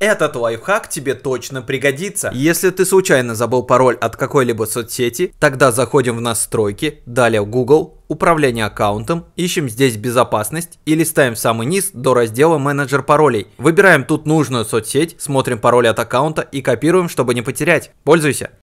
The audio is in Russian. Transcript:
Этот лайфхак тебе точно пригодится. Если ты случайно забыл пароль от какой-либо соцсети, тогда заходим в настройки, далее в Google, управление аккаунтом, ищем здесь безопасность и листаем в самый низ до раздела менеджер паролей. Выбираем тут нужную соцсеть, смотрим пароль от аккаунта и копируем, чтобы не потерять. Пользуйся!